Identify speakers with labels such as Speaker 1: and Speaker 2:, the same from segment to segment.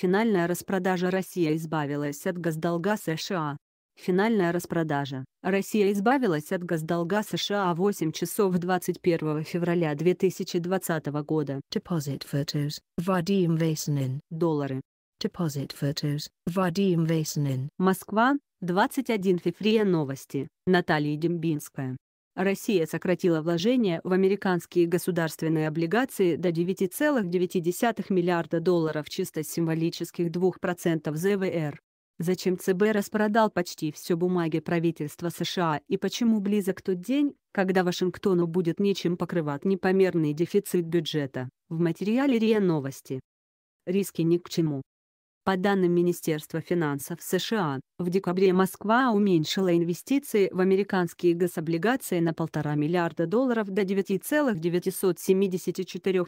Speaker 1: Финальная распродажа Россия избавилась от госдолга США. Финальная распродажа. Россия избавилась от госдолга США 8 часов 21 февраля 2020 года. Deposit photos. Вадим Вейсанин. Доллары. Deposit photos. Вадим Вейсанин. Москва, 21 февраля новости. Наталья Дембинская. Россия сократила вложения в американские государственные облигации до 9,9 миллиарда долларов чисто символических 2% ЗВР. Зачем ЦБ распродал почти все бумаги правительства США и почему близок тот день, когда Вашингтону будет нечем покрывать непомерный дефицит бюджета, в материале РИА Новости. Риски ни к чему. По данным Министерства финансов США, в декабре Москва уменьшила инвестиции в американские гособлигации на 1,5 миллиарда долларов до 9,974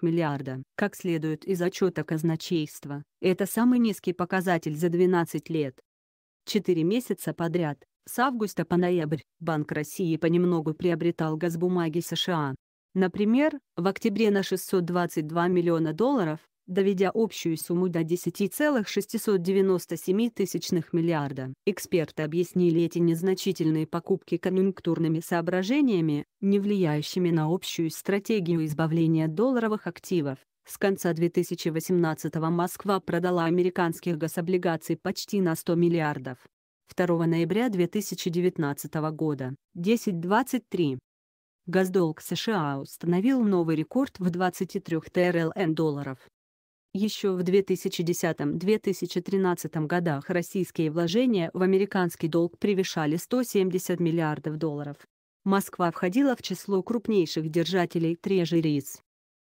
Speaker 1: миллиарда. Как следует из отчета казначейства, это самый низкий показатель за 12 лет. Четыре месяца подряд, с августа по ноябрь, Банк России понемногу приобретал газбумаги США. Например, в октябре на 622 миллиона долларов, доведя общую сумму до 10,697 тысячных миллиарда. Эксперты объяснили эти незначительные покупки конъюнктурными соображениями, не влияющими на общую стратегию избавления долларовых активов. С конца 2018-го Москва продала американских гособлигаций почти на 100 миллиардов. 2 ноября 2019 года 10.23. Газдолг США установил новый рекорд в 23 ТРЛН долларов. Еще в 2010-2013 годах российские вложения в американский долг превышали 170 миллиардов долларов. Москва входила в число крупнейших держателей трежериц.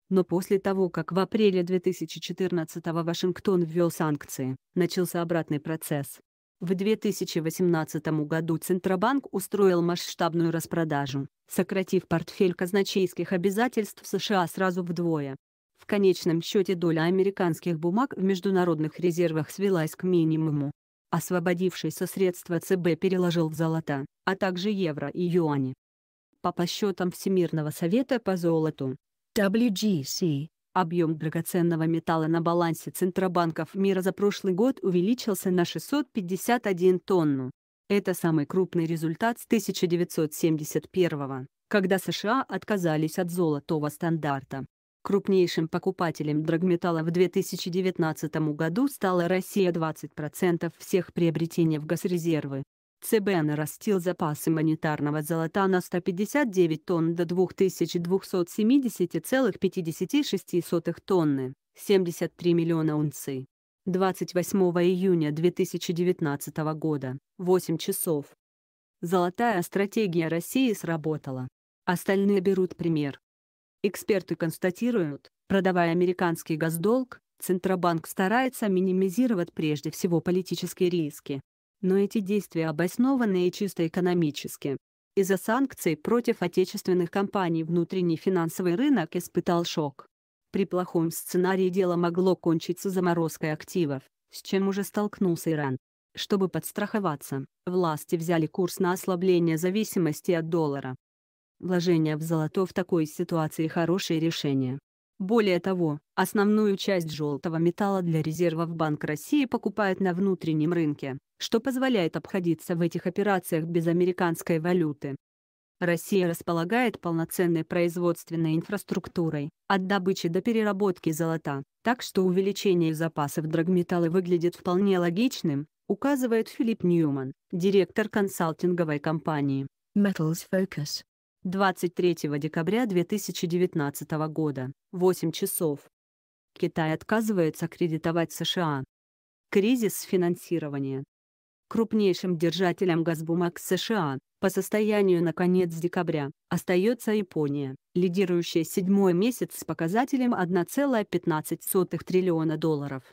Speaker 1: Но после того, как в апреле 2014-го Вашингтон ввел санкции, начался обратный процесс. В 2018 году Центробанк устроил масштабную распродажу, сократив портфель казначейских обязательств США сразу вдвое. В конечном счете доля американских бумаг в международных резервах свелась к минимуму. Освободившиеся средства ЦБ переложил в золото, а также евро и юани. По подсчетам Всемирного совета по золоту WGC, объем драгоценного металла на балансе Центробанков мира за прошлый год увеличился на 651 тонну. Это самый крупный результат с 1971 года, когда США отказались от золотого стандарта. Крупнейшим покупателем драгметалла в 2019 году стала Россия 20% всех приобретений в газрезервы. ЦБ нарастил запасы монетарного золота на 159 тонн до 2270,56 тонны, 73 миллиона унций. 28 июня 2019 года, 8 часов. Золотая стратегия России сработала. Остальные берут пример. Эксперты констатируют, продавая американский госдолг, Центробанк старается минимизировать прежде всего политические риски. Но эти действия обоснованы и чисто экономически. Из-за санкций против отечественных компаний внутренний финансовый рынок испытал шок. При плохом сценарии дело могло кончиться заморозкой активов, с чем уже столкнулся Иран. Чтобы подстраховаться, власти взяли курс на ослабление зависимости от доллара. Вложение в золото в такой ситуации хорошее решение. Более того, основную часть желтого металла для резервов Банк России покупает на внутреннем рынке, что позволяет обходиться в этих операциях без американской валюты. Россия располагает полноценной производственной инфраструктурой, от добычи до переработки золота, так что увеличение запасов драгметалла выглядит вполне логичным, указывает Филипп Ньюман, директор консалтинговой компании Metals Focus. 23 декабря 2019 года, 8 часов. Китай отказывается кредитовать США. Кризис финансирования. Крупнейшим держателем Газбумаг США по состоянию на конец декабря остается Япония, лидирующая седьмой месяц с показателем 1,15 триллиона долларов.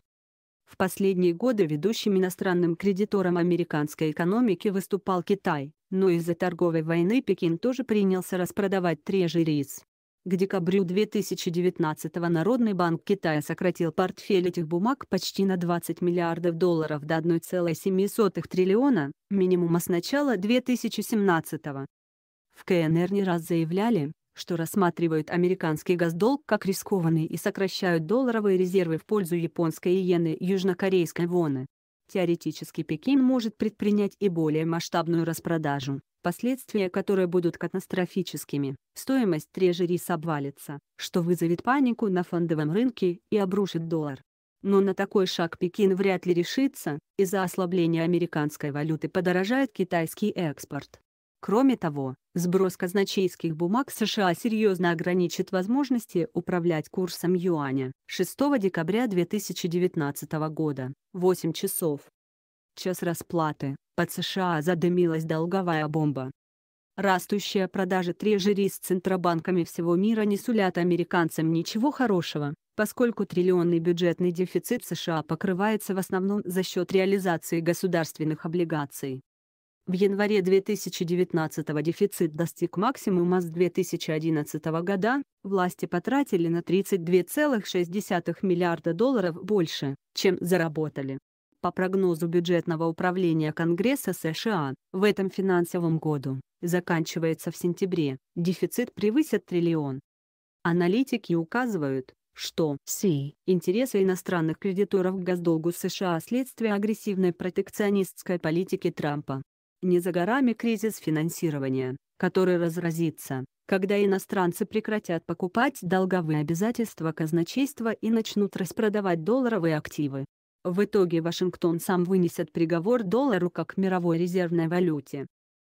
Speaker 1: В последние годы ведущим иностранным кредитором американской экономики выступал Китай, но из-за торговой войны Пекин тоже принялся распродавать трежерис. К декабрю 2019 Народный банк Китая сократил портфель этих бумаг почти на 20 миллиардов долларов до 1,7 триллиона, минимума с начала 2017 -го. В КНР не раз заявляли, что рассматривают американский госдолг как рискованный и сокращают долларовые резервы в пользу японской иены и южнокорейской воны. Теоретически Пекин может предпринять и более масштабную распродажу, последствия которой будут катастрофическими. Стоимость трежерис обвалится, что вызовет панику на фондовом рынке и обрушит доллар. Но на такой шаг Пекин вряд ли решится, из-за ослабления американской валюты подорожает китайский экспорт. Кроме того, сброс казначейских бумаг США серьезно ограничит возможности управлять курсом юаня. 6 декабря 2019 года, 8 часов. Час расплаты. Под США задымилась долговая бомба. Растущие продажи трежери с центробанками всего мира не сулят американцам ничего хорошего, поскольку триллионный бюджетный дефицит США покрывается в основном за счет реализации государственных облигаций. В январе 2019 дефицит достиг максимума с 2011 года, власти потратили на 32,6 миллиарда долларов больше, чем заработали. По прогнозу бюджетного управления Конгресса США, в этом финансовом году, заканчивается в сентябре, дефицит превысит триллион. Аналитики указывают, что Си. Интересы иностранных кредиторов к госдолгу США следствие агрессивной протекционистской политики Трампа. Не за горами кризис финансирования, который разразится, когда иностранцы прекратят покупать долговые обязательства казначейства и начнут распродавать долларовые активы. В итоге Вашингтон сам вынесет приговор доллару как мировой резервной валюте.